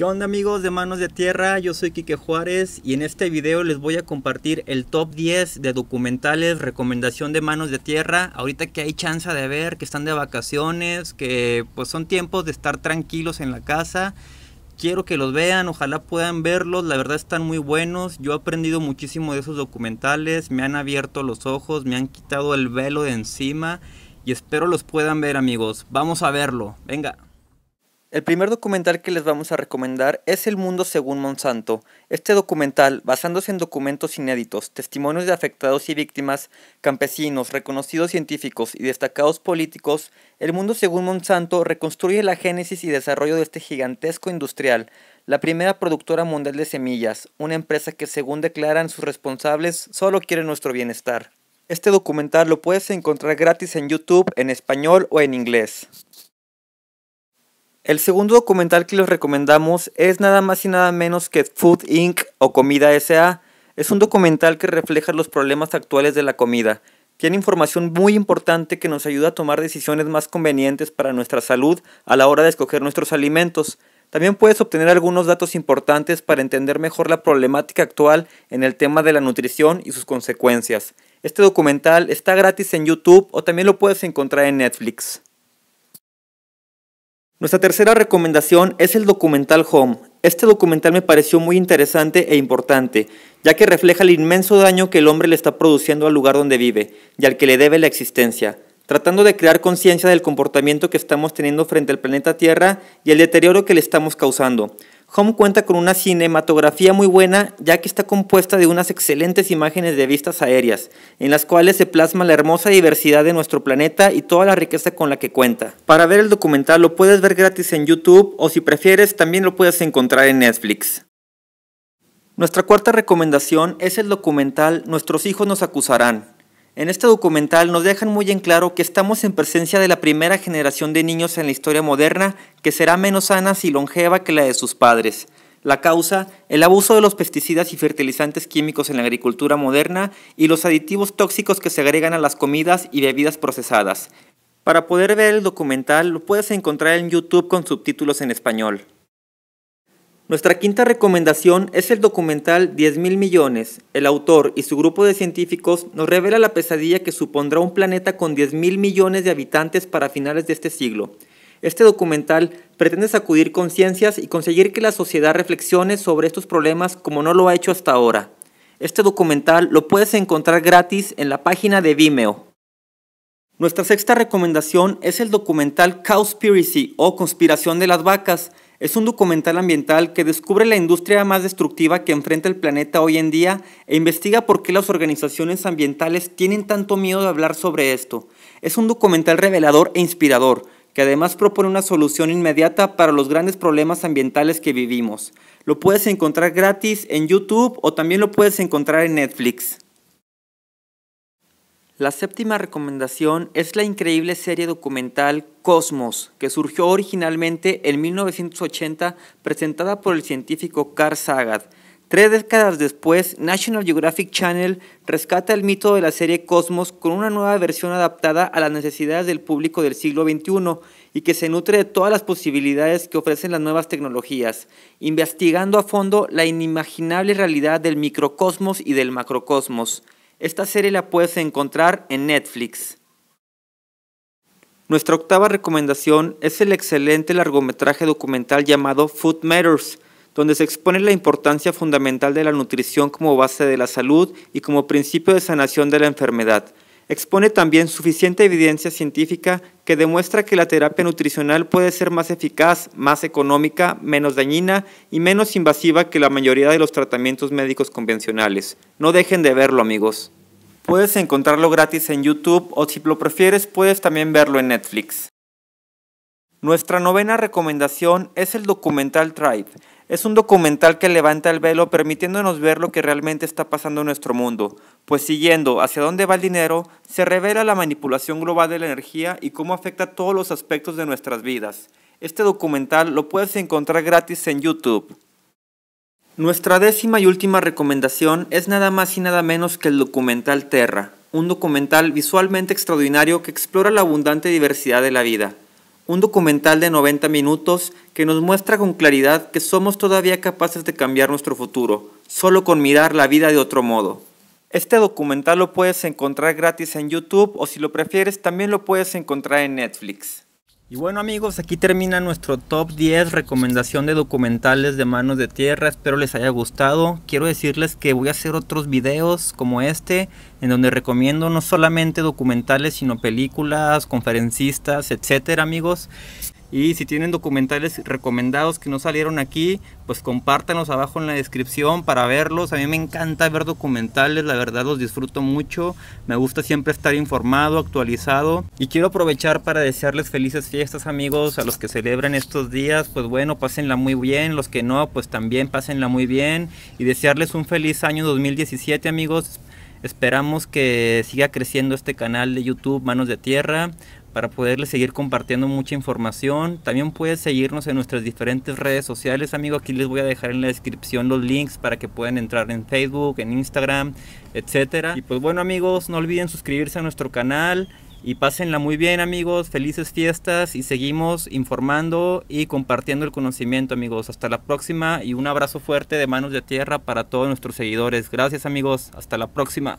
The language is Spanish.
¿Qué onda amigos de Manos de Tierra? Yo soy Quique Juárez y en este video les voy a compartir el top 10 de documentales recomendación de Manos de Tierra. Ahorita que hay chance de ver, que están de vacaciones, que pues son tiempos de estar tranquilos en la casa. Quiero que los vean, ojalá puedan verlos, la verdad están muy buenos. Yo he aprendido muchísimo de esos documentales, me han abierto los ojos, me han quitado el velo de encima y espero los puedan ver amigos. Vamos a verlo, venga. El primer documental que les vamos a recomendar es El Mundo según Monsanto. Este documental, basándose en documentos inéditos, testimonios de afectados y víctimas, campesinos, reconocidos científicos y destacados políticos, El Mundo según Monsanto reconstruye la génesis y desarrollo de este gigantesco industrial, la primera productora mundial de semillas, una empresa que según declaran sus responsables solo quiere nuestro bienestar. Este documental lo puedes encontrar gratis en YouTube en español o en inglés. El segundo documental que les recomendamos es nada más y nada menos que Food Inc. o Comida S.A. Es un documental que refleja los problemas actuales de la comida. Tiene información muy importante que nos ayuda a tomar decisiones más convenientes para nuestra salud a la hora de escoger nuestros alimentos. También puedes obtener algunos datos importantes para entender mejor la problemática actual en el tema de la nutrición y sus consecuencias. Este documental está gratis en YouTube o también lo puedes encontrar en Netflix. Nuestra tercera recomendación es el documental Home. Este documental me pareció muy interesante e importante, ya que refleja el inmenso daño que el hombre le está produciendo al lugar donde vive y al que le debe la existencia tratando de crear conciencia del comportamiento que estamos teniendo frente al planeta Tierra y el deterioro que le estamos causando. Home cuenta con una cinematografía muy buena ya que está compuesta de unas excelentes imágenes de vistas aéreas, en las cuales se plasma la hermosa diversidad de nuestro planeta y toda la riqueza con la que cuenta. Para ver el documental lo puedes ver gratis en YouTube o si prefieres también lo puedes encontrar en Netflix. Nuestra cuarta recomendación es el documental Nuestros hijos nos acusarán, en este documental nos dejan muy en claro que estamos en presencia de la primera generación de niños en la historia moderna que será menos sana y longeva que la de sus padres. La causa, el abuso de los pesticidas y fertilizantes químicos en la agricultura moderna y los aditivos tóxicos que se agregan a las comidas y bebidas procesadas. Para poder ver el documental lo puedes encontrar en YouTube con subtítulos en español. Nuestra quinta recomendación es el documental 10.000 millones. El autor y su grupo de científicos nos revela la pesadilla que supondrá un planeta con 10.000 millones de habitantes para finales de este siglo. Este documental pretende sacudir conciencias y conseguir que la sociedad reflexione sobre estos problemas como no lo ha hecho hasta ahora. Este documental lo puedes encontrar gratis en la página de Vimeo. Nuestra sexta recomendación es el documental Cowspiracy o Conspiración de las Vacas, es un documental ambiental que descubre la industria más destructiva que enfrenta el planeta hoy en día e investiga por qué las organizaciones ambientales tienen tanto miedo de hablar sobre esto. Es un documental revelador e inspirador, que además propone una solución inmediata para los grandes problemas ambientales que vivimos. Lo puedes encontrar gratis en YouTube o también lo puedes encontrar en Netflix. La séptima recomendación es la increíble serie documental Cosmos, que surgió originalmente en 1980 presentada por el científico Carl Sagan. Tres décadas después, National Geographic Channel rescata el mito de la serie Cosmos con una nueva versión adaptada a las necesidades del público del siglo XXI y que se nutre de todas las posibilidades que ofrecen las nuevas tecnologías, investigando a fondo la inimaginable realidad del microcosmos y del macrocosmos. Esta serie la puedes encontrar en Netflix. Nuestra octava recomendación es el excelente largometraje documental llamado Food Matters, donde se expone la importancia fundamental de la nutrición como base de la salud y como principio de sanación de la enfermedad expone también suficiente evidencia científica que demuestra que la terapia nutricional puede ser más eficaz, más económica, menos dañina y menos invasiva que la mayoría de los tratamientos médicos convencionales. No dejen de verlo amigos. Puedes encontrarlo gratis en YouTube o si lo prefieres puedes también verlo en Netflix. Nuestra novena recomendación es el documental Tribe es un documental que levanta el velo permitiéndonos ver lo que realmente está pasando en nuestro mundo, pues siguiendo hacia dónde va el dinero, se revela la manipulación global de la energía y cómo afecta a todos los aspectos de nuestras vidas. Este documental lo puedes encontrar gratis en YouTube. Nuestra décima y última recomendación es nada más y nada menos que el documental Terra, un documental visualmente extraordinario que explora la abundante diversidad de la vida un documental de 90 minutos que nos muestra con claridad que somos todavía capaces de cambiar nuestro futuro, solo con mirar la vida de otro modo. Este documental lo puedes encontrar gratis en YouTube o si lo prefieres también lo puedes encontrar en Netflix. Y bueno amigos, aquí termina nuestro top 10 recomendación de documentales de manos de tierra, espero les haya gustado. Quiero decirles que voy a hacer otros videos como este, en donde recomiendo no solamente documentales, sino películas, conferencistas, etcétera amigos. Y si tienen documentales recomendados que no salieron aquí, pues compártanlos abajo en la descripción para verlos. A mí me encanta ver documentales, la verdad los disfruto mucho. Me gusta siempre estar informado, actualizado. Y quiero aprovechar para desearles felices fiestas amigos a los que celebran estos días. Pues bueno, pásenla muy bien. Los que no, pues también pásenla muy bien. Y desearles un feliz año 2017 amigos. Esperamos que siga creciendo este canal de YouTube Manos de Tierra para poderles seguir compartiendo mucha información. También puedes seguirnos en nuestras diferentes redes sociales, amigos. Aquí les voy a dejar en la descripción los links para que puedan entrar en Facebook, en Instagram, etcétera. Y pues bueno, amigos, no olviden suscribirse a nuestro canal y pásenla muy bien, amigos. Felices fiestas y seguimos informando y compartiendo el conocimiento, amigos. Hasta la próxima y un abrazo fuerte de manos de tierra para todos nuestros seguidores. Gracias, amigos. Hasta la próxima.